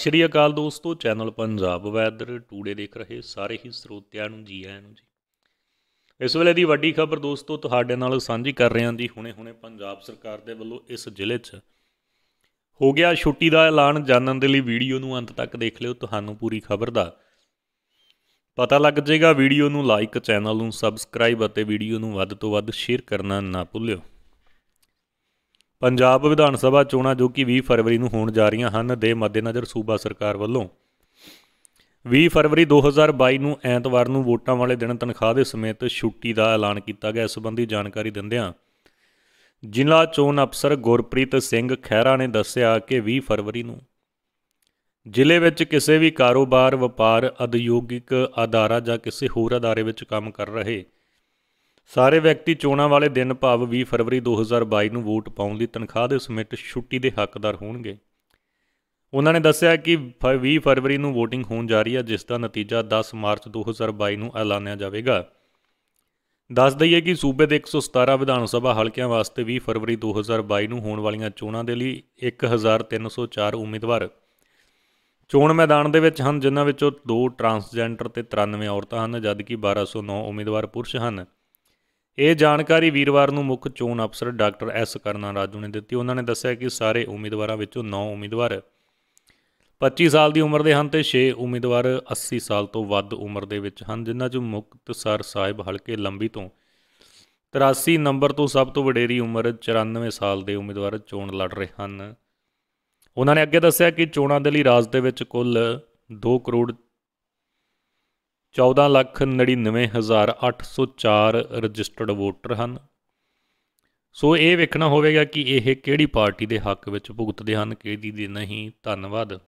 ਸ੍ਰੀ ਅਕਾਲ ਦੋਸਤੋ channel Punjab weather today ਦੇਖ ਰਹੇ ਸਾਰੇ ਹੀ ਸਰੋਤਿਆਂ ਨੂੰ ਜੀ ਆਇਆਂ ਨੂੰ ਜੀ ਇਸ ਵੇਲੇ ਦੀ ਵੱਡੀ ਖਬਰ ਦੋਸਤੋ ਤੁਹਾਡੇ ਨਾਲ ਸਾਂਝੀ ਕਰ ਰਹੇ ਹਾਂ ਜੀ ਹੁਣੇ-ਹੁਣੇ ਪੰਜਾਬ ਸਰਕਾਰ ਦੇ ਵੱਲੋਂ ਇਸ ਜ਼ਿਲ੍ਹੇ 'ਚ ਹੋ ਗਿਆ ਛੁੱਟੀ ਦਾ ਐਲਾਨ ਜਾਣਨ ਦੇ ਲਈ ਵੀਡੀਓ ਨੂੰ ਅੰਤ ਤੱਕ ਦੇਖ ਲਿਓ ਤੁਹਾਨੂੰ ਪੂਰੀ ਖਬਰ ਦਾ ਪਤਾ ਲੱਗ ਜਾਏਗਾ ਵੀਡੀਓ ਨੂੰ ਲਾਈਕ ਚੈਨਲ ਨੂੰ ਸਬਸਕ੍ਰਾਈਬ ਅਤੇ ਵੀਡੀਓ ਨੂੰ ਵੱਧ ਤੋਂ ਵੱਧ ਸ਼ੇਅਰ ਕਰਨਾ ਨਾ ਭੁੱਲਿਓ ਪੰਜਾਬ ਵਿਧਾਨ ਸਭਾ ਚੋਣਾਂ ਜੋ ਕਿ 20 ਫਰਵਰੀ ਨੂੰ ਹੋਣ ਜਾ ਰਹੀਆਂ ਹਨ ਦੇ ਮੱਦੇਨਜ਼ਰ ਸੂਬਾ ਸਰਕਾਰ ਵੱਲੋਂ 20 ਫਰਵਰੀ 2022 ਨੂੰ ਐਤਵਾਰ ਨੂੰ ਵੋਟਾਂ ਵਾਲੇ ਦਿਨ ਤਨਖਾਹ ਦੇ ਸਮੇਤ ਛੁੱਟੀ ਦਾ ਐਲਾਨ ਕੀਤਾ ਗਿਆ ਇਸ ਸੰਬੰਧੀ ਜਾਣਕਾਰੀ ਦਿੰਦਿਆਂ ਜ਼ਿਲ੍ਹਾ ਚੋਣ ਅਫਸਰ ਗੁਰਪ੍ਰੀਤ ਸਿੰਘ ਖਹਿਰਾ ਨੇ ਦੱਸਿਆ ਕਿ 20 ਫਰਵਰੀ ਨੂੰ ਜ਼ਿਲ੍ਹੇ ਵਿੱਚ ਕਿਸੇ ਵੀ ਕਾਰੋਬਾਰ ਵਪਾਰ ਉਦਯੋਗਿਕ ਅਦਾਰਾ ਜਾਂ ਕਿਸੇ ਹੋਰ ਅਦਾਰੇ ਵਿੱਚ ਕੰਮ ਕਰ ਰਹੇ ਸਾਰੇ ਵਿਅਕਤੀ ਚੋਣਾਂ ਵਾਲੇ ਦਿਨ ਭਾਵ 20 ਫਰਵਰੀ 2022 ਨੂੰ ਵੋਟ ਪਾਉਣ ਦੀ ਤਨਖਾਹ ਦੇ ਸਮੇਤ ਛੁੱਟੀ ਦੇ ਹੱਕਦਾਰ ਹੋਣਗੇ ਉਹਨਾਂ ਨੇ ਦੱਸਿਆ ਕਿ 20 ਫਰਵਰੀ ਨੂੰ VOTING ਹੋਣ ਜਾ ਰਹੀ ਹੈ ਜਿਸ ਦਾ ਨਤੀਜਾ 10 ਮਾਰਚ 2022 ਨੂੰ ਐਲਾਨਿਆ ਜਾਵੇਗਾ ਦੱਸ ਦਈਏ ਕਿ ਸੂਬੇ ਦੇ 117 ਵਿਧਾਨ ਸਭਾ ਹਲਕਿਆਂ ਵਾਸਤੇ 20 ਫਰਵਰੀ 2022 ਨੂੰ ਹੋਣ ਵਾਲੀਆਂ ਚੋਣਾਂ ਦੇ ਲਈ 1304 ਉਮੀਦਵਾਰ ਚੋਣ ਮੈਦਾਨ ਦੇ ਵਿੱਚ ਹਨ ਜਿਨ੍ਹਾਂ ਵਿੱਚੋਂ 2 ਟਰਾਂਸਜੈਂਡਰ ਤੇ 93 ਔਰਤਾਂ ਹਨ ਜਦਕਿ 1209 ਉਮੀਦਵਾਰ ਪੁਰਸ਼ ਹਨ ਇਹ ਜਾਣਕਾਰੀ ਵੀਰਵਾਰ ਨੂੰ ਮੁੱਖ ਚੋਣ ਅਫਸਰ ਡਾਕਟਰ ਐਸ ਕਰਨਾ ਰਾਜੂ ਨੇ ਦਿੱਤੀ ਉਹਨਾਂ ਨੇ ਦੱਸਿਆ ਕਿ ਸਾਰੇ ਉਮੀਦਵਾਰਾਂ ਵਿੱਚੋਂ 9 ਉਮੀਦਵਾਰ 25 ਸਾਲ ਦੀ ਉਮਰ ਦੇ ਹਨ ਤੇ 6 ਉਮੀਦਵਾਰ 80 ਸਾਲ ਤੋਂ ਵੱਧ ਉਮਰ ਦੇ ਵਿੱਚ ਹਨ ਜਿਨ੍ਹਾਂ 'ਚ ਮੁਕਤਸਰ ਸਾਹਿਬ ਹਲਕੇ ਲੰਬੀ ਤੋਂ 83 ਨੰਬਰ ਤੋਂ ਸਭ ਤੋਂ ਵਡੇਰੀ ਉਮਰ 94 ਸਾਲ ਦੇ ਉਮੀਦਵਾਰ ਚੋਣ ਲੜ ਰਹੇ ਹਨ ਉਹਨਾਂ ਨੇ ਅੱਗੇ ਦੱਸਿਆ ਕਿ ਚੋਣਾਂ ਦੇ ਲਈ ਰਾਜ ਦੇ ਵਿੱਚ ਕੁੱਲ 2 ਕਰੋੜ 14 ਲੱਖ 99804 ਰਜਿਸਟਰਡ ਵੋਟਰ ਹਨ ਸੋ ਇਹ ਵੇਖਣਾ ਹੋਵੇਗਾ ਕਿ ਇਹ ਕਿਹੜੀ ਪਾਰਟੀ ਦੇ ਹੱਕ ਵਿੱਚ ਭੁਗਤਦੇ ਹਨ ਕਿਹਦੀ ਦੇ ਨਹੀਂ ਧੰਨਵਾਦ